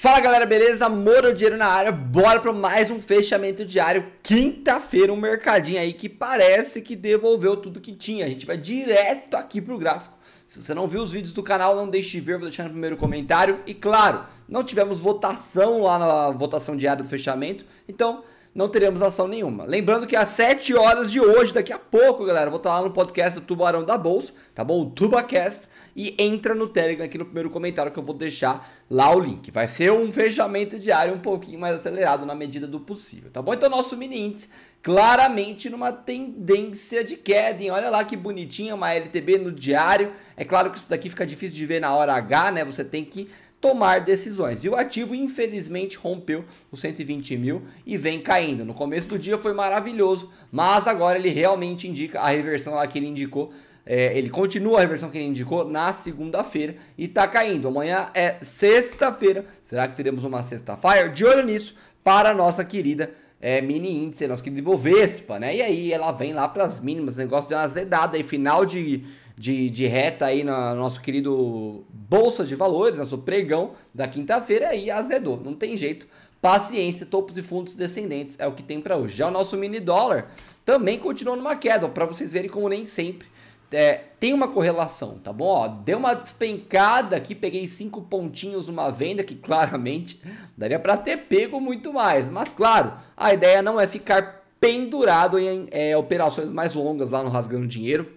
Fala galera, beleza? Moro Dinheiro na área, bora para mais um fechamento diário. Quinta-feira, um mercadinho aí que parece que devolveu tudo que tinha. A gente vai direto aqui pro gráfico. Se você não viu os vídeos do canal, não deixe de ver, vou deixar no primeiro comentário. E claro, não tivemos votação lá na votação diária do fechamento, então não teremos ação nenhuma. Lembrando que às 7 horas de hoje, daqui a pouco, galera, vou estar lá no podcast do Tubarão da Bolsa, tá bom? O TubaCast e entra no Telegram aqui no primeiro comentário que eu vou deixar lá o link. Vai ser um fechamento diário um pouquinho mais acelerado na medida do possível, tá bom? Então nosso mini índice claramente numa tendência de queda, hein? Olha lá que bonitinha uma LTB no diário. É claro que isso daqui fica difícil de ver na hora H, né? Você tem que tomar decisões. E o ativo, infelizmente, rompeu os 120 mil e vem caindo. No começo do dia foi maravilhoso, mas agora ele realmente indica a reversão lá que ele indicou é, ele continua a reversão que ele indicou na segunda-feira e está caindo. Amanhã é sexta-feira. Será que teremos uma sexta-fire? De olho nisso para a nossa querida é, mini índice, nossa querida Ibovespa, né? E aí ela vem lá para as mínimas, negócio de uma azedada aí, final de, de, de reta aí na, no nosso querido Bolsa de Valores, nosso pregão da quinta-feira aí azedou, não tem jeito. Paciência, topos e fundos descendentes é o que tem para hoje. Já o nosso mini dólar também continuou numa queda, para vocês verem como nem sempre é, tem uma correlação, tá bom? Ó, deu uma despencada aqui, peguei cinco pontinhos numa venda que claramente daria para ter pego muito mais. Mas claro, a ideia não é ficar pendurado em é, operações mais longas lá no Rasgando Dinheiro.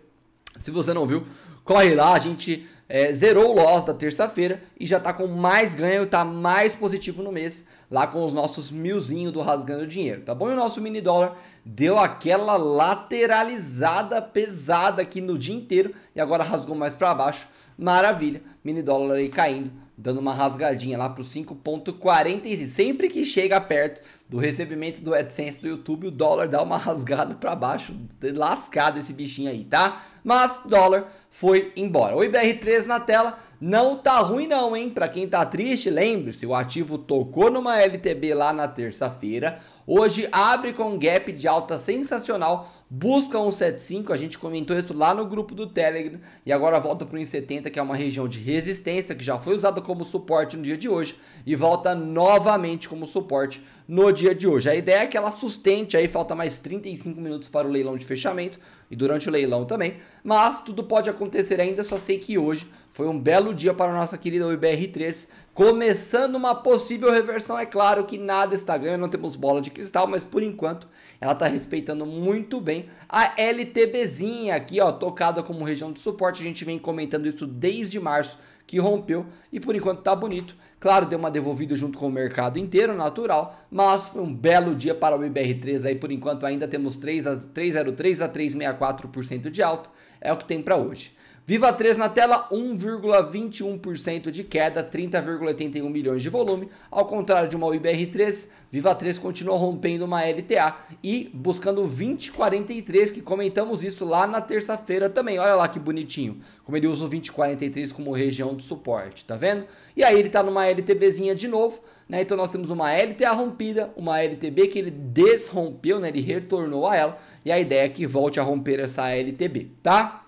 Se você não viu, corre lá, a gente é, zerou o loss da terça-feira e já está com mais ganho, está mais positivo no mês lá com os nossos milzinho do Rasgando Dinheiro, tá bom? E o nosso mini dólar deu aquela lateralizada pesada aqui no dia inteiro e agora rasgou mais para baixo. Maravilha, mini dólar aí caindo, dando uma rasgadinha lá para os 5.46. Sempre que chega perto do recebimento do AdSense do YouTube, o dólar dá uma rasgada para baixo, lascado esse bichinho aí, tá? Mas dólar foi embora. O IBR3 na tela não tá ruim não, hein? Para quem tá triste, lembre-se, o ativo tocou numa LTB lá na terça-feira. Hoje abre com um gap de alta sensacional, busca 175, a gente comentou isso lá no grupo do Telegram e agora volta para o 170, que é uma região de resistência que já foi usada como suporte no dia de hoje e volta novamente como suporte no dia de hoje. A ideia é que ela sustente aí, falta mais 35 minutos para o leilão de fechamento e durante o leilão também, mas tudo pode acontecer ainda, só sei que hoje foi um belo dia para a nossa querida UBR3, começando uma possível reversão, é claro que nada está ganho, não temos bola de Cristal, mas por enquanto ela está respeitando muito bem a LTBzinha aqui, ó, tocada como região de suporte. A gente vem comentando isso desde março que rompeu e por enquanto tá bonito. Claro, deu uma devolvida junto com o mercado inteiro, natural, mas foi um belo dia para o IBR3 aí por enquanto ainda temos 3 a 303 a 364% de alta, é o que tem para hoje. Viva 3 na tela, 1,21% de queda, 30,81 milhões de volume. Ao contrário de uma IBR3, Viva 3 continua rompendo uma LTA e buscando 20,43, que comentamos isso lá na terça-feira também. Olha lá que bonitinho, como ele usa o 20,43 como região de suporte, tá vendo? E aí ele está numa LTBzinha de novo, né? Então nós temos uma LTA rompida, uma LTB que ele desrompeu, né? Ele retornou a ela e a ideia é que volte a romper essa LTB, tá?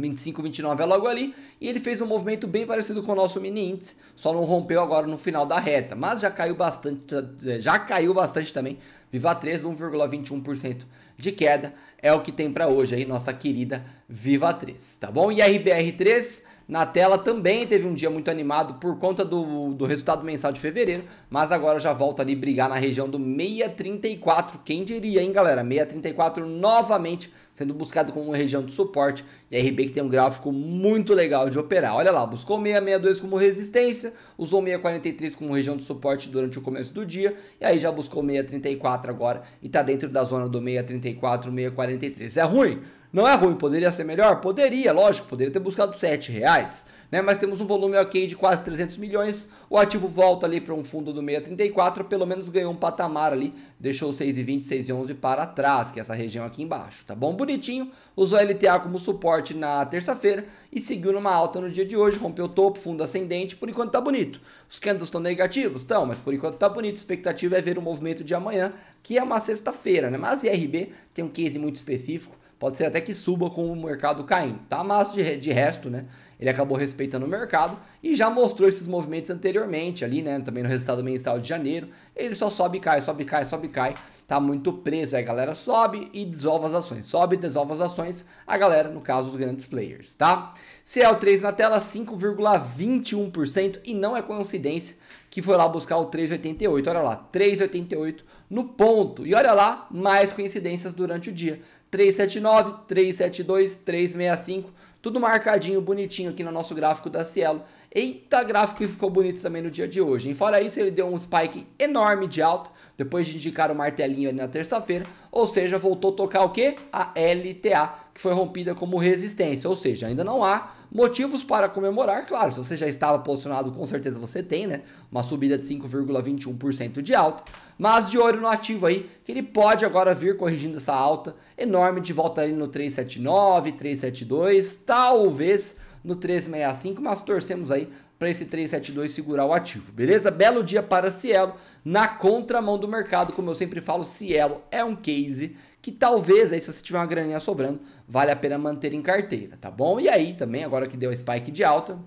25, 29 é logo ali, e ele fez um movimento bem parecido com o nosso mini índice, só não rompeu agora no final da reta, mas já caiu bastante, já caiu bastante também. Viva 3, 1,21% de queda, é o que tem para hoje aí nossa querida Viva 3, tá bom? E RBR3 na tela também teve um dia muito animado por conta do, do resultado mensal de fevereiro, mas agora já volta ali brigar na região do 634. Quem diria, hein, galera? 634 novamente sendo buscado como região de suporte. E a RB que tem um gráfico muito legal de operar. Olha lá, buscou 662 como resistência, usou 643 como região de suporte durante o começo do dia, e aí já buscou 634 agora e tá dentro da zona do 634, 643. É ruim? Não é ruim, poderia ser melhor? Poderia, lógico, poderia ter buscado 7 reais. Né? Mas temos um volume ok de quase 300 milhões, o ativo volta ali para um fundo do 634, pelo menos ganhou um patamar ali, deixou 6,20, 6,11 para trás, que é essa região aqui embaixo, tá bom? Bonitinho, usou a LTA como suporte na terça-feira e seguiu numa alta no dia de hoje, rompeu o topo, fundo ascendente, por enquanto tá bonito. Os candles estão negativos? Estão, mas por enquanto tá bonito, a expectativa é ver o movimento de amanhã, que é uma sexta-feira, né? Mas IRB tem um case muito específico, Pode ser até que suba com o mercado caindo, tá? Mas de, de resto, né? Ele acabou respeitando o mercado e já mostrou esses movimentos anteriormente ali, né? Também no resultado mensal de janeiro. Ele só sobe e cai, sobe e cai, sobe e cai. Tá muito preso. Aí a galera sobe e desova as ações. Sobe e desova as ações. A galera, no caso, os grandes players, tá? CL3 na tela, 5,21%. E não é coincidência que foi lá buscar o 3,88. Olha lá, 3,88 no ponto. E olha lá, mais coincidências durante o dia. 379, 372, 365, tudo marcadinho, bonitinho aqui no nosso gráfico da Cielo Eita, gráfico que ficou bonito também no dia de hoje. E fora isso, ele deu um spike enorme de alta, depois de indicar o martelinho ali na terça-feira, ou seja, voltou a tocar o que? A LTA, que foi rompida como resistência, ou seja, ainda não há motivos para comemorar, claro, se você já estava posicionado, com certeza você tem, né? Uma subida de 5,21% de alta, mas de olho no ativo aí, que ele pode agora vir corrigindo essa alta enorme de volta ali no 379, 372, talvez no 365, mas torcemos aí para esse 372 segurar o ativo, beleza? Belo dia para Cielo, na contramão do mercado, como eu sempre falo, Cielo é um case que talvez aí se você tiver uma graninha sobrando, vale a pena manter em carteira, tá bom? E aí também, agora que deu a spike de alta,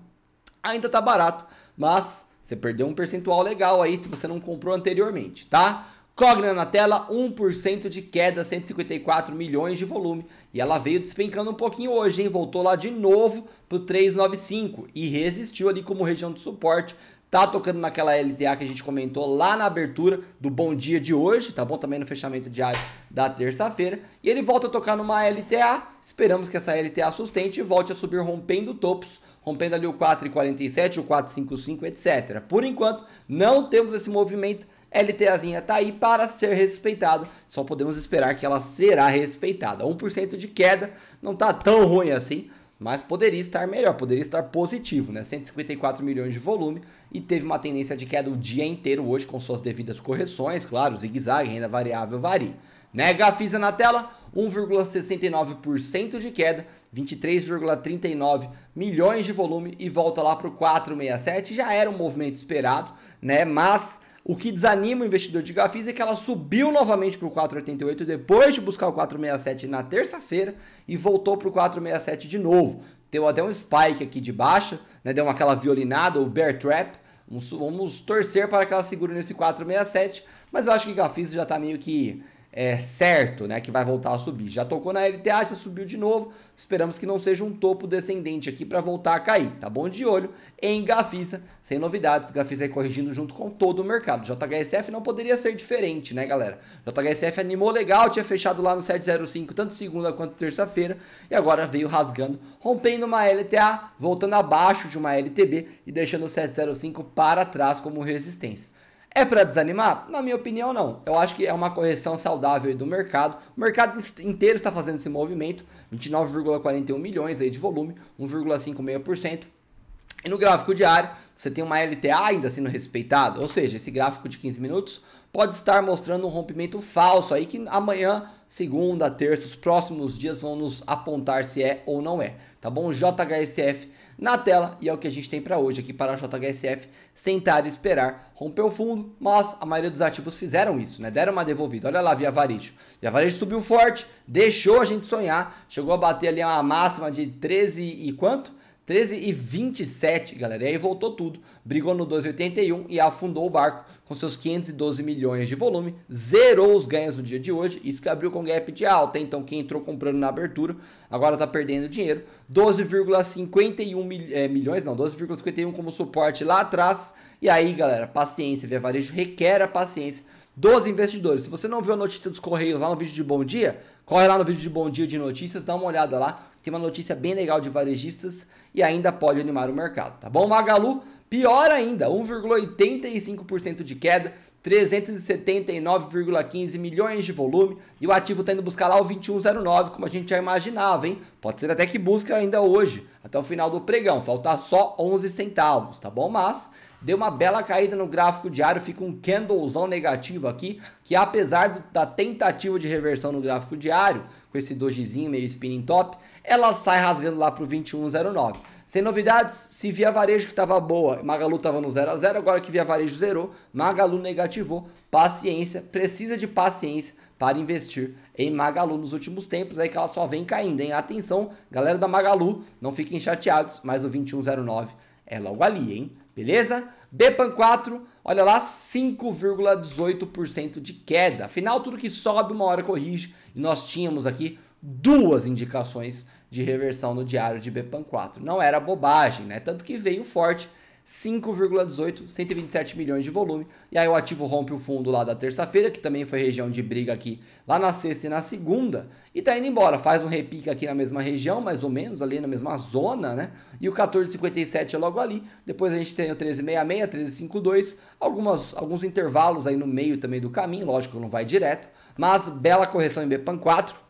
ainda tá barato, mas você perdeu um percentual legal aí se você não comprou anteriormente, tá? Cogna na tela, 1% de queda, 154 milhões de volume. E ela veio despencando um pouquinho hoje, hein? Voltou lá de novo pro 395 e resistiu ali como região de suporte. Tá tocando naquela LTA que a gente comentou lá na abertura do bom dia de hoje, tá bom? Também no fechamento diário da terça-feira. E ele volta a tocar numa LTA. Esperamos que essa LTA sustente e volte a subir rompendo topos rompendo ali o 4,47, o 4,55, etc. Por enquanto, não temos esse movimento LTAzinha tá aí para ser respeitado. Só podemos esperar que ela será respeitada. 1% de queda não tá tão ruim assim, mas poderia estar melhor, poderia estar positivo, né? 154 milhões de volume e teve uma tendência de queda o dia inteiro hoje com suas devidas correções, claro, zigue-zague, renda variável varia. Nega na tela, 1,69% de queda, 23,39 milhões de volume e volta lá para o 467, já era um movimento esperado, né? Mas o que desanima o investidor de Gafis é que ela subiu novamente para o 4,88 depois de buscar o 4,67 na terça-feira e voltou para o 4,67 de novo. Deu até um spike aqui de baixa, né? deu uma, aquela violinada, o bear trap. Vamos, vamos torcer para que ela segure nesse 4,67, mas eu acho que Gafis já está meio que é, certo, né? Que vai voltar a subir. Já tocou na LTA, já subiu de novo. Esperamos que não seja um topo descendente aqui para voltar a cair. Tá bom de olho em Gafisa, sem novidades. Gafisa aí corrigindo junto com todo o mercado. JHSF não poderia ser diferente, né, galera? JHSF animou legal, tinha fechado lá no 705, tanto segunda quanto terça-feira. E agora veio rasgando, rompendo uma LTA, voltando abaixo de uma LTB e deixando o 705 para trás como resistência. É para desanimar? Na minha opinião, não. Eu acho que é uma correção saudável do mercado. O mercado inteiro está fazendo esse movimento, 29,41 milhões aí de volume, 1,56%. E no gráfico diário, você tem uma LTA ainda sendo respeitada, ou seja, esse gráfico de 15 minutos pode estar mostrando um rompimento falso aí que amanhã, segunda, terça, os próximos dias vão nos apontar se é ou não é, tá bom? JHSF na tela e é o que a gente tem para hoje aqui para a JHSF sentar e esperar romper o fundo, mas a maioria dos ativos fizeram isso, né? Deram uma devolvida. Olha lá, Via Varejo. Via Varejo subiu forte, deixou a gente sonhar, chegou a bater ali uma máxima de 13 e quanto? 13 e 27, galera. E aí voltou tudo. Brigou no 2,81 e afundou o barco com seus 512 milhões de volume. Zerou os ganhos no dia de hoje. Isso que abriu com gap de alta. Então, quem entrou comprando na abertura agora está perdendo dinheiro. 12,51 mil, é, milhões, não, 12,51 como suporte lá atrás. E aí, galera, paciência. Via varejo requer a paciência dos investidores. Se você não viu a notícia dos Correios lá no vídeo de Bom Dia, corre lá no vídeo de Bom Dia de Notícias, dá uma olhada lá. Tem uma notícia bem legal de varejistas e ainda pode animar o mercado, tá bom? Magalu, pior ainda, 1,85% de queda, 379,15 milhões de volume e o ativo está indo buscar lá o 2109, como a gente já imaginava, hein? Pode ser até que busca ainda hoje, até o final do pregão, faltar só 11 centavos, tá bom? Mas deu uma bela caída no gráfico diário, fica um candlezão negativo aqui, que apesar do, da tentativa de reversão no gráfico diário, com esse dojizinho meio spinning top, ela sai rasgando lá pro 21,09. Sem novidades, se Via Varejo que estava boa, Magalu estava no 0 a 0 agora que Via Varejo zerou, Magalu negativou, paciência, precisa de paciência para investir em Magalu nos últimos tempos, aí é que ela só vem caindo, hein? Atenção, galera da Magalu, não fiquem chateados, mas o 2109 é logo ali, hein? Beleza? Depan 4, olha lá, 5,18% de queda. Afinal, tudo que sobe uma hora corrige. E nós tínhamos aqui duas indicações de reversão no diário de Bepan 4. Não era bobagem, né? Tanto que veio forte 5,18, 127 milhões de volume. E aí o ativo rompe o fundo lá da terça-feira, que também foi região de briga aqui lá na sexta e na segunda, e tá indo embora. Faz um repique aqui na mesma região, mais ou menos, ali na mesma zona, né? E o 14,57 é logo ali. Depois a gente tem o 13,66, 13,52, algumas, alguns intervalos aí no meio também do caminho, lógico que não vai direto, mas bela correção em BPAN 4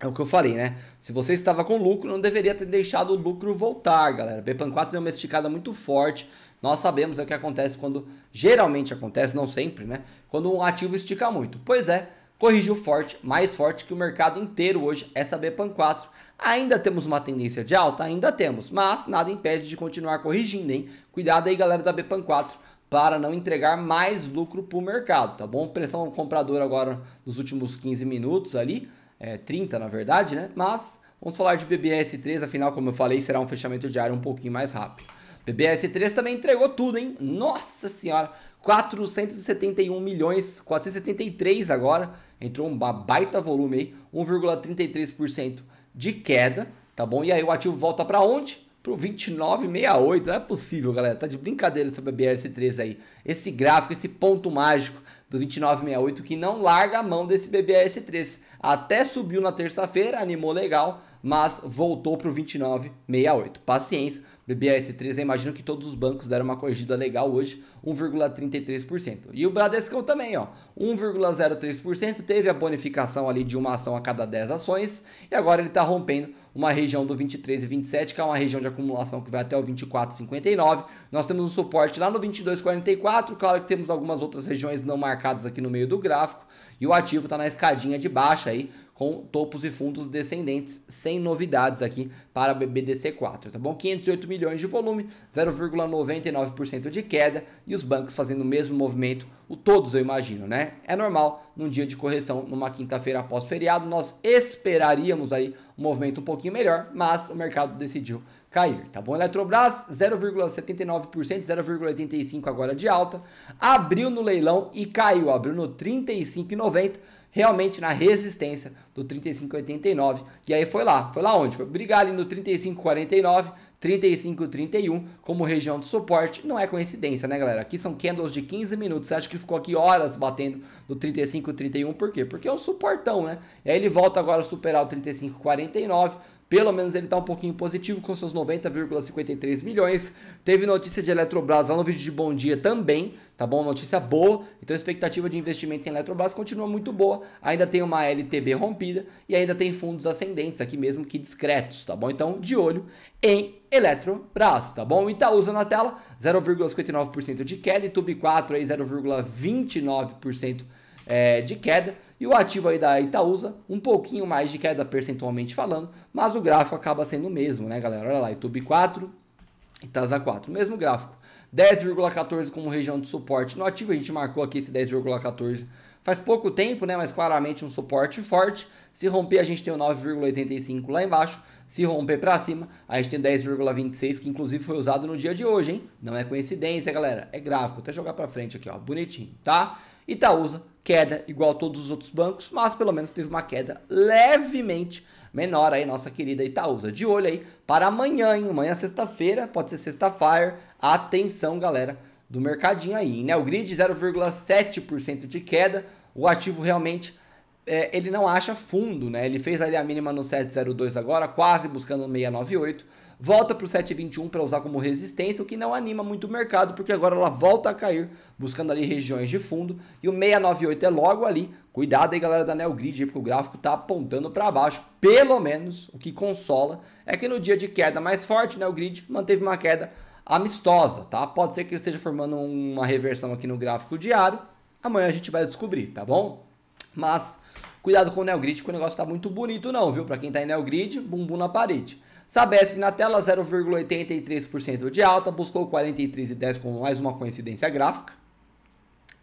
é o que eu falei, né? Se você estava com lucro, não deveria ter deixado o lucro voltar, galera. Bpan 4 deu uma esticada muito forte. Nós sabemos é o que acontece quando. Geralmente acontece, não sempre, né? Quando um ativo estica muito. Pois é, corrigiu forte, mais forte que o mercado inteiro hoje, essa Bpan 4. Ainda temos uma tendência de alta? Ainda temos, mas nada impede de continuar corrigindo, hein? Cuidado aí, galera da Bpan 4, para não entregar mais lucro para o mercado, tá bom? Pressão comprador agora nos últimos 15 minutos ali é, 30 na verdade, né? Mas vamos falar de BBS3, afinal, como eu falei, será um fechamento diário um pouquinho mais rápido. BBS3 também entregou tudo, hein? Nossa senhora, 471 milhões, 473 agora, entrou um baita volume aí, 1,33% de queda, tá bom? E aí o ativo volta para onde? Pro 29,68, não é possível, galera, tá de brincadeira esse BBS3 aí. Esse gráfico, esse ponto mágico do 2968 que não larga a mão desse BBS3. Até subiu na terça-feira, animou legal, mas voltou para o 29,68. Paciência, BBS3, eu imagino que todos os bancos deram uma corrigida legal hoje, 1,33%. E o Bradescão também, ó, 1,03%, teve a bonificação ali de uma ação a cada 10 ações, e agora ele está rompendo uma região do 23 e 27, que é uma região de acumulação que vai até o 24,59. Nós temos um suporte lá no 22,44, claro que temos algumas outras regiões não marcadas aqui no meio do gráfico, e o ativo está na escadinha de baixa aí, com topos e fundos descendentes, sem novidades aqui para a BBDC4, tá bom? 508 milhões de volume, 0,99% de queda e os bancos fazendo o mesmo movimento, o todos eu imagino, né? É normal num dia de correção, numa quinta-feira após feriado, nós esperaríamos aí um movimento um pouquinho melhor, mas o mercado decidiu cair, tá bom? Eletrobras 0,79%, 0,85 agora de alta, abriu no leilão e caiu, abriu no 35,90 realmente na resistência do 35,89. E aí foi lá, foi lá onde? Foi brigar ali no 35,49, 35,31 como região de suporte. Não é coincidência, né, galera? Aqui são candles de 15 minutos. Você acha que ficou aqui horas batendo no 35,31? Por quê? Porque é um suportão, né? E aí ele volta agora a superar o 35,49, pelo menos ele está um pouquinho positivo com seus 90,53 milhões. Teve notícia de Eletrobras lá no vídeo de Bom Dia também, tá bom? Notícia boa. Então a expectativa de investimento em Eletrobras continua muito boa. Ainda tem uma LTB rompida e ainda tem fundos ascendentes aqui mesmo que discretos, tá bom? Então de olho em Eletrobras, tá bom? Itaúsa tá na tela, 0,59% de queda, tube 4 aí 0,29% é, de queda e o ativo aí da Itaúsa um pouquinho mais de queda percentualmente falando, mas o gráfico acaba sendo o mesmo, né, galera? Olha lá, YouTube 4, Itaúsa 4, mesmo gráfico. 10,14 como região de suporte no ativo, a gente marcou aqui esse 10,14 Faz pouco tempo, né, mas claramente um suporte forte. Se romper, a gente tem o 9,85 lá embaixo. Se romper para cima, a gente tem 10,26, que inclusive foi usado no dia de hoje, hein? Não é coincidência, galera. É gráfico. Vou até jogar para frente aqui, ó, bonitinho, tá? Itaúsa queda igual a todos os outros bancos, mas pelo menos teve uma queda levemente menor aí, nossa querida Itaúsa. De olho aí para amanhã, hein? Amanhã sexta-feira, pode ser sexta-fire. Atenção, galera, do mercadinho aí. Né? O grid 0,7% de queda, o ativo realmente é, ele não acha fundo, né? Ele fez ali a mínima no 702 agora, quase buscando 698. Volta para o 721 para usar como resistência, o que não anima muito o mercado, porque agora ela volta a cair, buscando ali regiões de fundo. E o 698 é logo ali. Cuidado aí, galera da NeoGrid, Grid, porque o gráfico está apontando para baixo. Pelo menos o que consola é que no dia de queda mais forte, o Grid manteve uma queda amistosa, tá? Pode ser que ele esteja formando uma reversão aqui no gráfico diário. Amanhã a gente vai descobrir, tá bom? Mas Cuidado com o NeoGrid, que o negócio está muito bonito não, viu? Para quem está em NeoGrid, bumbum na parede. Sabesp na tela, 0,83% de alta, buscou 43,10 com mais uma coincidência gráfica.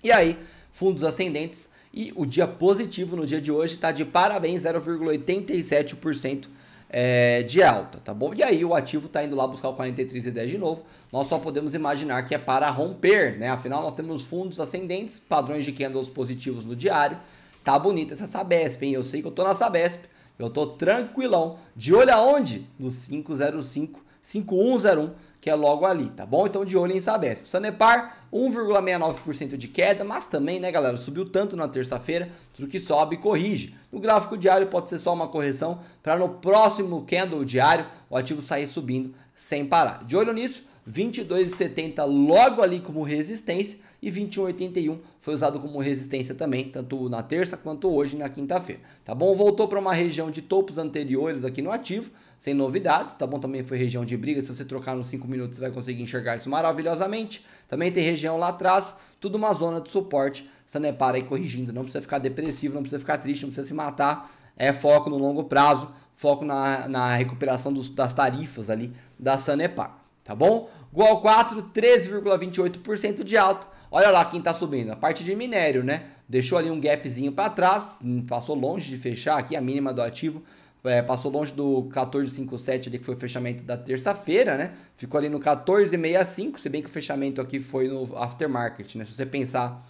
E aí, fundos ascendentes e o dia positivo no dia de hoje está de parabéns, 0,87% é, de alta, tá bom? E aí o ativo está indo lá buscar o 43,10 de novo. Nós só podemos imaginar que é para romper, né? Afinal, nós temos fundos ascendentes, padrões de candles positivos no diário Tá bonita essa Sabesp, hein? Eu sei que eu tô na Sabesp, eu tô tranquilão. De olho aonde? No 505 5101, que é logo ali, tá bom? Então de olho em Sabesp. Sanepar, 1,69% de queda, mas também, né, galera, subiu tanto na terça-feira, tudo que sobe corrige. No gráfico diário pode ser só uma correção para no próximo candle diário o ativo sair subindo sem parar. De olho nisso, 22,70 logo ali como resistência e 21,81 foi usado como resistência também, tanto na terça quanto hoje na quinta-feira, tá bom? Voltou para uma região de topos anteriores aqui no ativo, sem novidades, tá bom? Também foi região de briga, se você trocar nos 5 minutos você vai conseguir enxergar isso maravilhosamente. Também tem região lá atrás, tudo uma zona de suporte, Sanepar aí corrigindo, não precisa ficar depressivo, não precisa ficar triste, não precisa se matar, é foco no longo prazo, foco na, na recuperação dos, das tarifas ali da Sanepar, tá bom? Goal 4, 13,28% de alta, Olha lá quem está subindo, a parte de minério, né? Deixou ali um gapzinho para trás, passou longe de fechar aqui a mínima do ativo, é, passou longe do 1457 ali que foi o fechamento da terça-feira, né? Ficou ali no 1465, se bem que o fechamento aqui foi no aftermarket, né? Se você pensar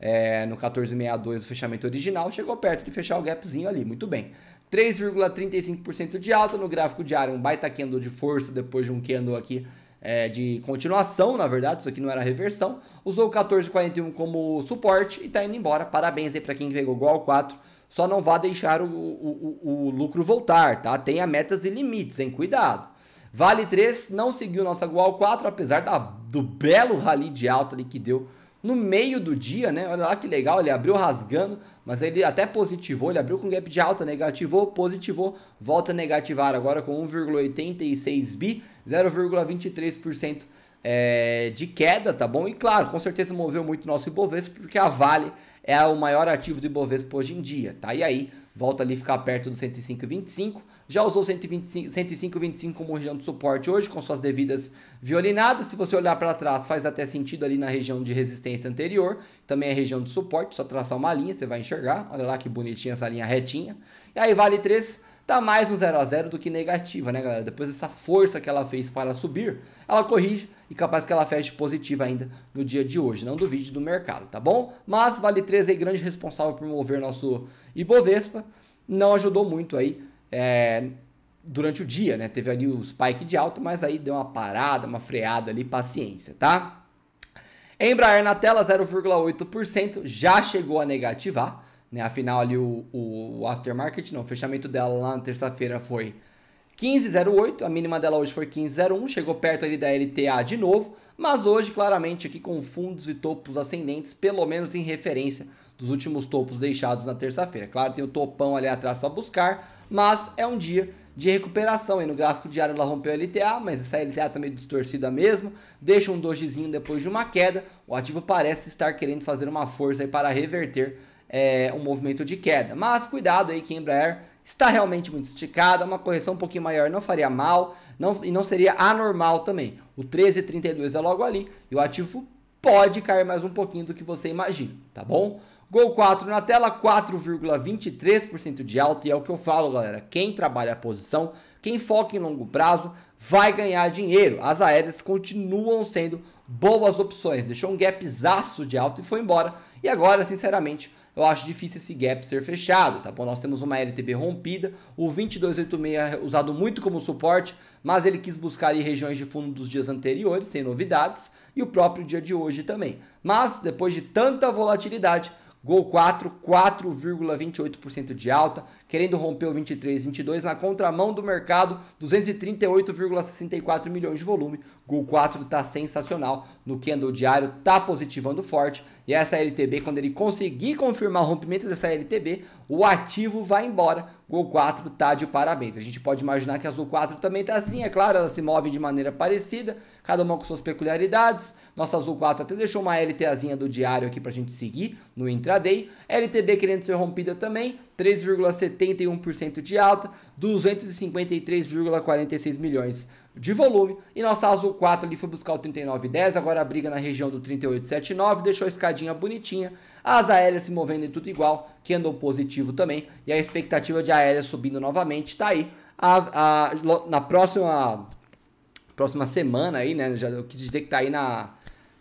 é, no 1462 o fechamento original, chegou perto de fechar o gapzinho ali, muito bem. 3,35% de alta no gráfico diário, um baita candle de força depois de um candle aqui é, de continuação, na verdade, isso aqui não era reversão. Usou o 1441 como suporte e está indo embora. Parabéns aí para quem pegou igual 4. Só não vá deixar o, o, o, o lucro voltar, tá? Tenha metas e limites, hein? Cuidado. Vale 3 não seguiu nossa Gual 4, apesar da, do belo rally de alta ali que deu no meio do dia, né? Olha lá que legal, ele abriu rasgando, mas ele até positivou, ele abriu com gap de alta, negativou, positivou, volta a negativar agora com 1,86 bi, 0,23% é, de queda, tá bom? E claro, com certeza moveu muito o nosso Ibovespa, porque a Vale é o maior ativo do Ibovespa hoje em dia, tá? E aí, volta ali ficar perto do 105,25%, já usou 125, 125 como região de suporte hoje, com suas devidas violinadas. Se você olhar para trás, faz até sentido ali na região de resistência anterior, também é região de suporte, só traçar uma linha, você vai enxergar. Olha lá que bonitinha essa linha retinha. E aí vale 3 tá mais um 0 a 0 do que negativa, né, galera? Depois dessa força que ela fez para subir, ela corrige e capaz que ela feche positiva ainda no dia de hoje, não duvide do mercado, tá bom? Mas Vale 3 aí, é grande responsável por mover nosso Ibovespa, não ajudou muito aí é, durante o dia, né? Teve ali o spike de alta, mas aí deu uma parada, uma freada ali, paciência, tá? Embraer na tela 0,8%, já chegou a negativar, né? Afinal ali o, o aftermarket, não, o fechamento dela lá na terça-feira foi 15,08, a mínima dela hoje foi 15,01, chegou perto ali da LTA de novo, mas hoje claramente aqui com fundos e topos ascendentes, pelo menos em referência dos últimos topos deixados na terça-feira. Claro, tem o topão ali atrás para buscar, mas é um dia de recuperação. Aí no gráfico diário ela rompeu a LTA, mas essa LTA também tá meio distorcida mesmo. Deixa um dojizinho depois de uma queda. O ativo parece estar querendo fazer uma força aí para reverter é, um movimento de queda. Mas cuidado aí que a Embraer está realmente muito esticada, uma correção um pouquinho maior não faria mal não, e não seria anormal também. O 13,32 é logo ali e o ativo pode cair mais um pouquinho do que você imagina, tá bom? Gol 4 na tela, 4,23% de alta, e é o que eu falo, galera. Quem trabalha a posição, quem foca em longo prazo, vai ganhar dinheiro. As aéreas continuam sendo boas opções. Deixou um gapzaço de alta e foi embora. E agora, sinceramente, eu acho difícil esse gap ser fechado, tá bom? Nós temos uma LTB rompida, o 2286 é usado muito como suporte, mas ele quis buscar ali regiões de fundo dos dias anteriores, sem novidades, e o próprio dia de hoje também. Mas, depois de tanta volatilidade, Gol 4, 4,28% de alta querendo romper o 23, 22 na contramão do mercado, 238,64 milhões de volume. Gol 4 está sensacional no candle diário, está positivando forte. E essa LTB, quando ele conseguir confirmar o rompimento dessa LTB, o ativo vai embora. Gol 4 tá de parabéns. A gente pode imaginar que a Azul 4 também tá assim, é claro, ela se move de maneira parecida, cada uma com suas peculiaridades. Nossa Azul 4 até deixou uma LTAzinha do diário aqui pra gente seguir no intraday. LTB querendo ser rompida também, 3,71% de alta, 253,46 milhões de volume. E nossa Azul 4 ali foi buscar o 39,10, agora briga na região do 38,79, deixou a escadinha bonitinha. As aéreas se movendo em tudo igual, que andou positivo também. E a expectativa de aéreas subindo novamente está aí. A, a, na próxima, próxima semana aí, né? Já, eu quis dizer que está aí na...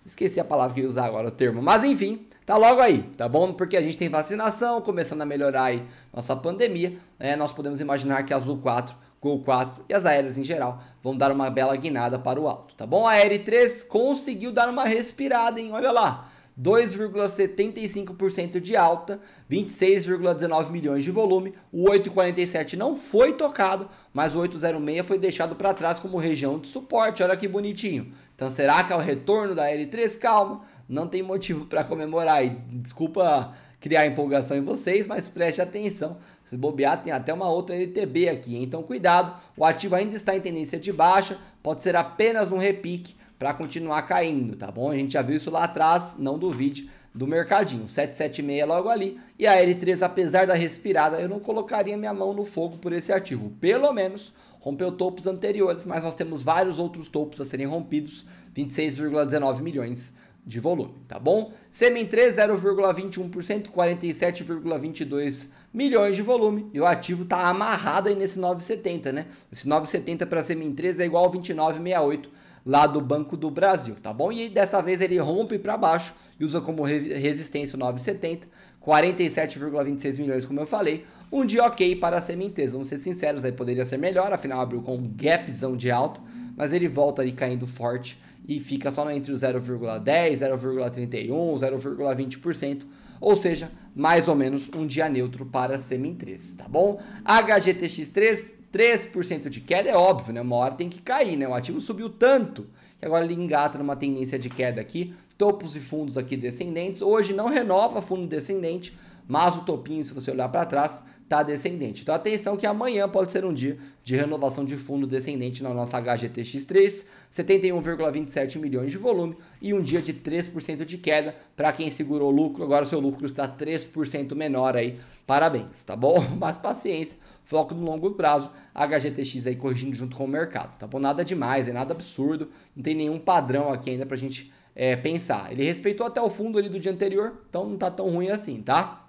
Esqueci a palavra que eu ia usar agora, o termo. Mas enfim, tá logo aí, tá bom? Porque a gente tem vacinação, começando a melhorar aí nossa pandemia, né? Nós podemos imaginar que a Azul 4, Gol 4 e as aéreas em geral vão dar uma bela guinada para o alto, tá bom? A R3 conseguiu dar uma respirada, hein? Olha lá. 2,75% de alta, 26,19 milhões de volume. O 847 não foi tocado, mas o 806 foi deixado para trás como região de suporte. Olha que bonitinho. Então será que é o retorno da r 3 Calma não tem motivo para comemorar. E desculpa criar empolgação em vocês, mas preste atenção. Se bobear, tem até uma outra LTB aqui. Então, cuidado. O ativo ainda está em tendência de baixa. Pode ser apenas um repique para continuar caindo, tá bom? A gente já viu isso lá atrás. Não duvide do mercadinho. 776 logo ali. E a L3, apesar da respirada, eu não colocaria minha mão no fogo por esse ativo. Pelo menos rompeu topos anteriores, mas nós temos vários outros topos a serem rompidos. 26,19 milhões de volume, tá bom? Semen3 0,21%, 47,22 milhões de volume. E o ativo está amarrado aí nesse 970, né? Esse 970 para Semen3 é igual 29,68 lá do Banco do Brasil, tá bom? E dessa vez ele rompe para baixo e usa como resistência o 970, 47,26 milhões, como eu falei. Um dia ok para a Semintes, vamos ser sinceros, aí poderia ser melhor, afinal abriu com um gapzão de alto, mas ele volta ali caindo forte e fica só entre o 0,10, 0,31, 0,20%, ou seja, mais ou menos um dia neutro para a 3, tá bom? HGTX 3, 3% de queda é óbvio, né? Uma hora tem que cair, né? O ativo subiu tanto que agora ele engata numa tendência de queda aqui, topos e fundos aqui descendentes. Hoje não renova fundo descendente, mas o topinho, se você olhar para trás, está descendente. Então atenção que amanhã pode ser um dia de renovação de fundo descendente na nossa HGTX3, 71,27 milhões de volume e um dia de 3% de queda para quem segurou lucro. Agora seu lucro está 3% menor aí. Parabéns, tá bom? Mas paciência, foco no longo prazo, HGTX aí corrigindo junto com o mercado, tá bom? Nada demais, é nada absurdo, não tem nenhum padrão aqui ainda pra gente é, pensar. Ele respeitou até o fundo ali do dia anterior, então não tá tão ruim assim, tá?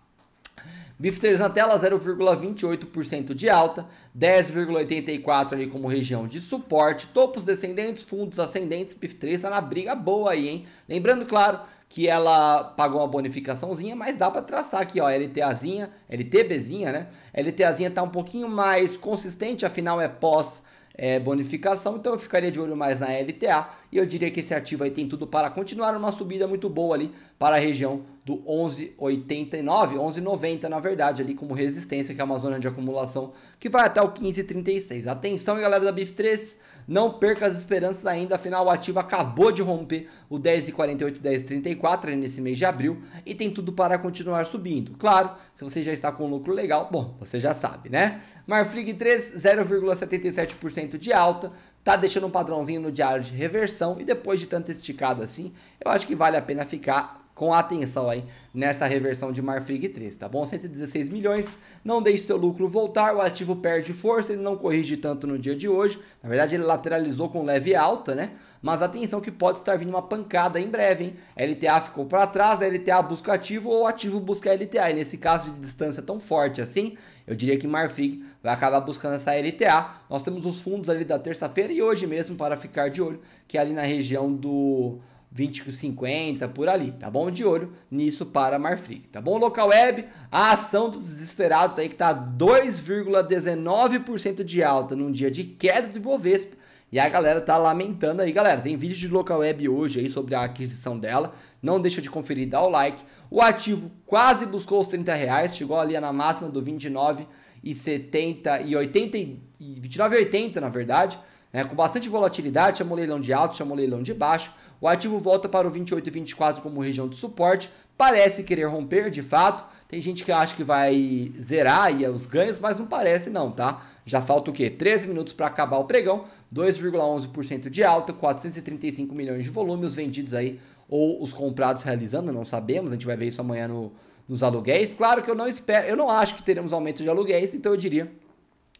BIF3 na tela, 0,28% de alta, 10,84% ali como região de suporte, topos descendentes, fundos ascendentes, BIF3 está na briga boa aí, hein? Lembrando, claro, que ela pagou uma bonificaçãozinha, mas dá para traçar aqui, ó, LTAzinha, LTBzinha, né? LTAzinha tá um pouquinho mais consistente, afinal é pós é, bonificação, então eu ficaria de olho mais na LTA e eu diria que esse ativo aí tem tudo para continuar uma subida muito boa ali para a região do 11,89, 11,90 na verdade ali como resistência, que é uma zona de acumulação que vai até o 15,36. Atenção galera da BIF3, não perca as esperanças ainda, afinal o ativo acabou de romper o 10,48, 10,34 né, nesse mês de abril e tem tudo para continuar subindo. Claro, se você já está com lucro legal, bom, você já sabe, né? Marfrig 3, 0,77% de alta, tá deixando um padrãozinho no diário de reversão e depois de tanto esticado assim, eu acho que vale a pena ficar com atenção aí nessa reversão de Marfrig 3, tá bom? 116 milhões, não deixe seu lucro voltar, o ativo perde força, ele não corrige tanto no dia de hoje, na verdade ele lateralizou com leve alta, né? Mas atenção que pode estar vindo uma pancada em breve, hein? LTA ficou para trás, LTA busca ativo ou ativo busca LTA, e nesse caso de distância tão forte assim, eu diria que Marfrig vai acabar buscando essa LTA, nós temos os fundos ali da terça-feira e hoje mesmo para ficar de olho, que é ali na região do... 20,50 por ali, tá bom? De olho nisso para Marfrig, tá bom? Local Web, a ação dos desesperados aí que tá 2,19% de alta num dia de queda do Ibovespa e a galera tá lamentando aí, galera. Tem vídeo de Local Web hoje aí sobre a aquisição dela. Não deixa de conferir, dá o like. O ativo quase buscou os 30 reais, chegou ali na máxima do 29 e 70 e 80 e 29,80 na verdade, né? Com bastante volatilidade, chamou leilão de alto, chamou leilão de baixo o ativo volta para o 28 e 24 como região de suporte, parece querer romper de fato. Tem gente que acha que vai zerar aí os ganhos, mas não parece não, tá? Já falta o quê? 13 minutos para acabar o pregão, 2,11% de alta, 435 milhões de volumes vendidos aí ou os comprados realizando, não sabemos, a gente vai ver isso amanhã no, nos aluguéis. Claro que eu não espero, eu não acho que teremos aumento de aluguéis, então eu diria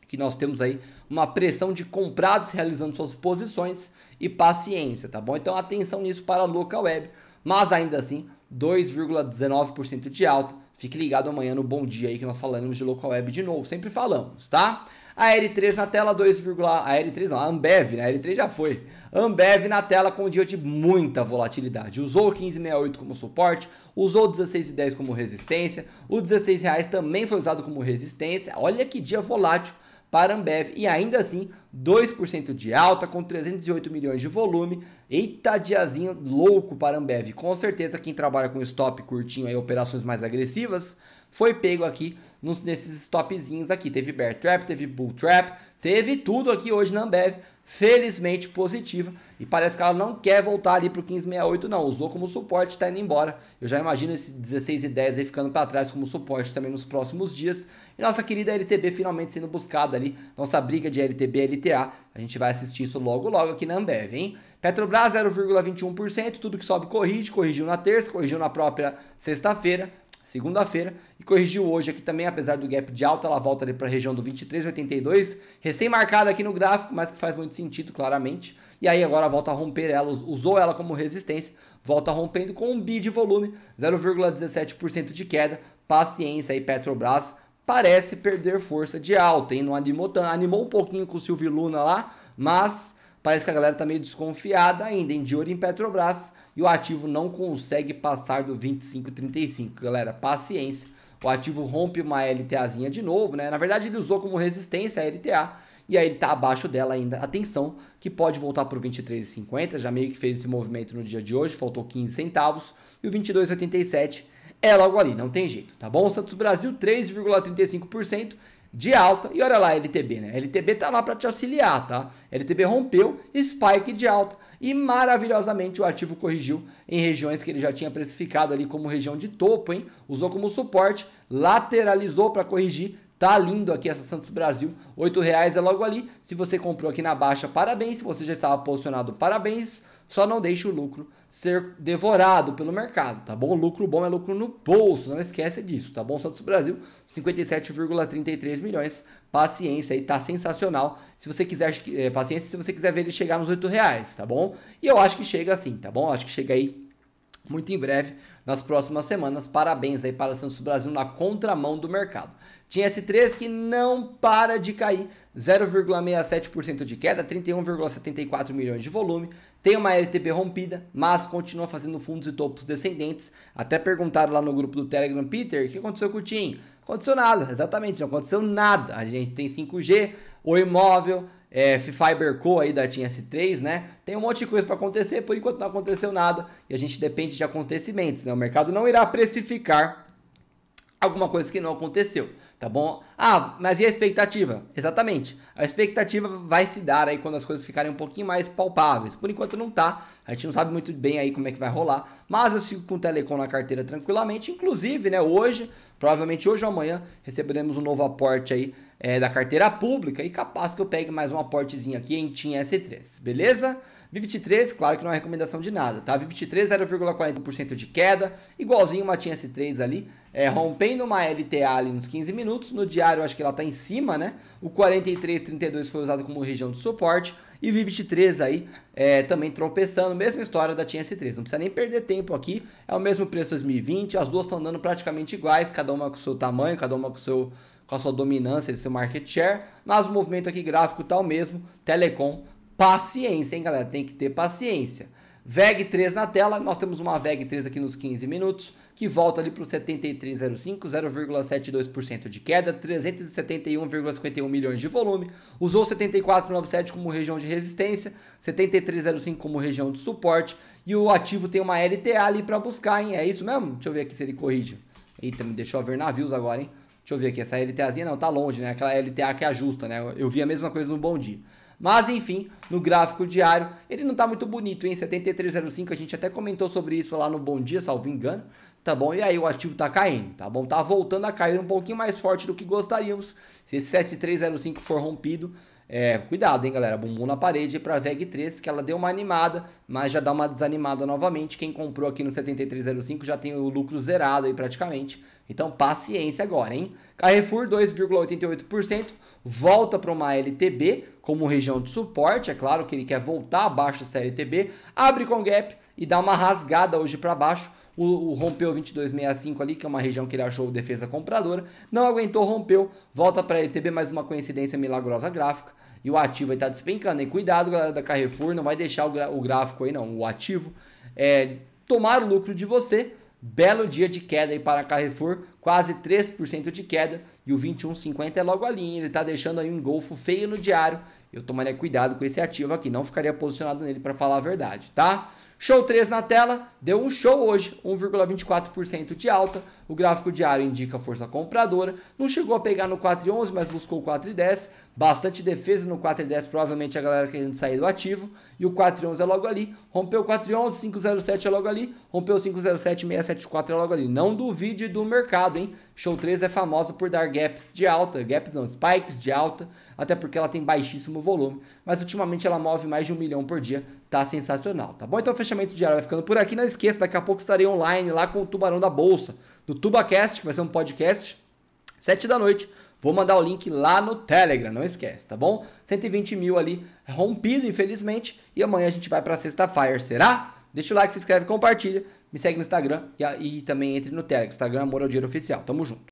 que nós temos aí uma pressão de comprados realizando suas posições e paciência, tá bom? Então atenção nisso para a local web, mas ainda assim 2,19% de alta. Fique ligado amanhã no Bom Dia aí que nós falamos de local web de novo, sempre falamos, tá? A R 3 na tela 2, a R 3 não, a Ambev, né? A R 3 já foi. Ambev na tela com um dia de muita volatilidade. Usou 1568 como suporte, usou 1610 como resistência, o 16 reais também foi usado como resistência. Olha que dia volátil para Ambev e ainda assim 2% de alta com 308 milhões de volume. Eita, diazinho louco para Ambev. Com certeza quem trabalha com stop curtinho e operações mais agressivas, foi pego aqui nos, nesses stopzinhos aqui. Teve bear trap, teve bull trap, Teve tudo aqui hoje na Ambev, felizmente positiva. E parece que ela não quer voltar ali pro 1568, não. Usou como suporte, está indo embora. Eu já imagino esse 16 e 10 aí ficando para trás como suporte também nos próximos dias. E nossa querida LTB finalmente sendo buscada ali. Nossa briga de LTB e LTA. A gente vai assistir isso logo, logo aqui na Ambev, hein? Petrobras 0,21%, tudo que sobe corrige, corrigiu na terça, corrigiu na própria sexta-feira segunda-feira e corrigiu hoje aqui também, apesar do gap de alta, ela volta ali para a região do 23,82, recém-marcada aqui no gráfico, mas que faz muito sentido claramente. E aí agora volta a romper ela, usou ela como resistência, volta rompendo com um bi de volume, 0,17% de queda. Paciência aí Petrobras parece perder força de alta, hein? Não animou, animou um pouquinho com o Silvio Luna lá, mas parece que a galera tá meio desconfiada ainda em Diori em Petrobras e o ativo não consegue passar do 25,35. Galera, paciência. O ativo rompe uma LTAzinha de novo, né? Na verdade, ele usou como resistência a LTA e aí ele tá abaixo dela ainda. Atenção, que pode voltar pro 23,50, já meio que fez esse movimento no dia de hoje, faltou 15 centavos e o 22,87 é logo ali, não tem jeito, tá bom? Santos Brasil 3,35%, de alta. E olha lá a LTB, né? A LTB tá lá para te auxiliar, tá? A LTB rompeu, spike de alta. E maravilhosamente o ativo corrigiu em regiões que ele já tinha precificado ali como região de topo, hein? Usou como suporte, lateralizou para corrigir. Tá lindo aqui essa Santos Brasil, R$ reais é logo ali. Se você comprou aqui na baixa, parabéns. Se você já estava posicionado, parabéns. Só não deixe o lucro ser devorado pelo mercado, tá bom? Lucro bom é lucro no bolso, não esquece disso, tá bom? Santos Brasil, 57,33 milhões. Paciência aí, tá sensacional. Se você quiser, é, paciência, se você quiser ver ele chegar nos 8 reais, tá bom? E eu acho que chega assim, tá bom? acho que chega aí muito em breve, nas próximas semanas. Parabéns aí para Santos Brasil na contramão do mercado. Tinha S3 que não para de cair, 0,67% de queda, 31,74 milhões de volume, tem uma LTB rompida, mas continua fazendo fundos e topos descendentes. Até perguntaram lá no grupo do Telegram, Peter, o que aconteceu com o TIM? Aconteceu nada, exatamente, não aconteceu nada. A gente tem 5G, o imóvel, é, Fiberco aí da TIM S3, né? Tem um monte de coisa para acontecer, por enquanto não aconteceu nada e a gente depende de acontecimentos, né? O mercado não irá precificar alguma coisa que não aconteceu tá bom? Ah, mas e a expectativa? Exatamente. A expectativa vai se dar aí quando as coisas ficarem um pouquinho mais palpáveis. Por enquanto não tá. A gente não sabe muito bem aí como é que vai rolar, mas eu sigo com o Telecom na carteira tranquilamente, inclusive, né, hoje, provavelmente hoje ou amanhã receberemos um novo aporte aí é, da carteira pública e capaz que eu pegue mais um aportezinho aqui em TIM S3, beleza? viv 3 claro que não é recomendação de nada, tá? viv 3 0,40% de queda, igualzinho uma TIM S3 ali, é, rompendo uma LTA ali nos 15 minutos, no diário acho que ela tá em cima, né? O 43,32 foi usado como região de suporte e viv 3 aí é, também tropeçando, mesma história da TIM S3, não precisa nem perder tempo aqui, é o mesmo preço 2020, as duas estão dando praticamente iguais, cada uma com o seu tamanho, cada uma com o seu com a sua dominância de seu market share, mas o movimento aqui gráfico tá o mesmo, Telecom, paciência, hein galera, tem que ter paciência. VEG3 na tela, nós temos uma VEG3 aqui nos 15 minutos, que volta ali para o 73,05, 0,72% de queda, 371,51 milhões de volume, usou 74,97 como região de resistência, 73,05 como região de suporte, e o ativo tem uma LTA ali para buscar, hein? É isso mesmo? Deixa eu ver aqui se ele corrige. Eita, me deixou ver navios agora, hein? Deixa eu ver aqui, essa LTAzinha não, tá longe, né? Aquela LTA que ajusta, né? Eu vi a mesma coisa no Bom Dia. Mas enfim, no gráfico diário, ele não tá muito bonito, hein? 7305, a gente até comentou sobre isso lá no Bom Dia, salvo engano. Tá bom? E aí o ativo tá caindo, tá bom? Tá voltando a cair um pouquinho mais forte do que gostaríamos. Se esse 7305 for rompido, é, cuidado, hein, galera. Bumbum na parede para a VEG 3, que ela deu uma animada, mas já dá uma desanimada novamente. Quem comprou aqui no 7305 já tem o lucro zerado aí praticamente. Então, paciência agora, hein? Carrefour 2,88%, volta para uma LTB como região de suporte. É claro que ele quer voltar abaixo dessa LTB, abre com gap e dá uma rasgada hoje para baixo o, o rompeu 22,65 ali, que é uma região que ele achou defesa compradora, não aguentou, rompeu, volta para a ETB, mais uma coincidência milagrosa gráfica, e o ativo aí tá despencando, e cuidado galera da Carrefour, não vai deixar o, o gráfico aí não, o ativo, é, tomar o lucro de você, Belo dia de queda aí para a Carrefour, quase 3% de queda e o 21,50 é logo ali, ele está deixando aí um engolfo feio no diário. Eu tomaria cuidado com esse ativo aqui, não ficaria posicionado nele para falar a verdade, tá? Show 3 na tela, deu um show hoje, 1,24% de alta. O gráfico diário indica força compradora. Não chegou a pegar no 4,11, mas buscou 4,10. Bastante defesa no 4,10, provavelmente a galera querendo sair do ativo. E o 4,11 é logo ali. Rompeu 4,11, 5,07 é logo ali. Rompeu 5,07, 674 é logo ali. Não duvide do mercado, hein? Show 3 é famosa por dar gaps de alta. Gaps não, spikes de alta. Até porque ela tem baixíssimo volume. Mas ultimamente ela move mais de um milhão por dia. Tá sensacional, tá bom? Então o fechamento diário vai ficando por aqui. Não esqueça, daqui a pouco estarei online lá com o Tubarão da Bolsa do TubaCast, que vai ser um podcast, 7 da noite. Vou mandar o link lá no Telegram, não esquece, tá bom? 120 mil ali rompido, infelizmente. E amanhã a gente vai pra Sexta Fire, será? Deixa o like, se inscreve, compartilha. Me segue no Instagram e, e também entre no Telegram. Instagram Amor ao Dinheiro Oficial. Tamo junto.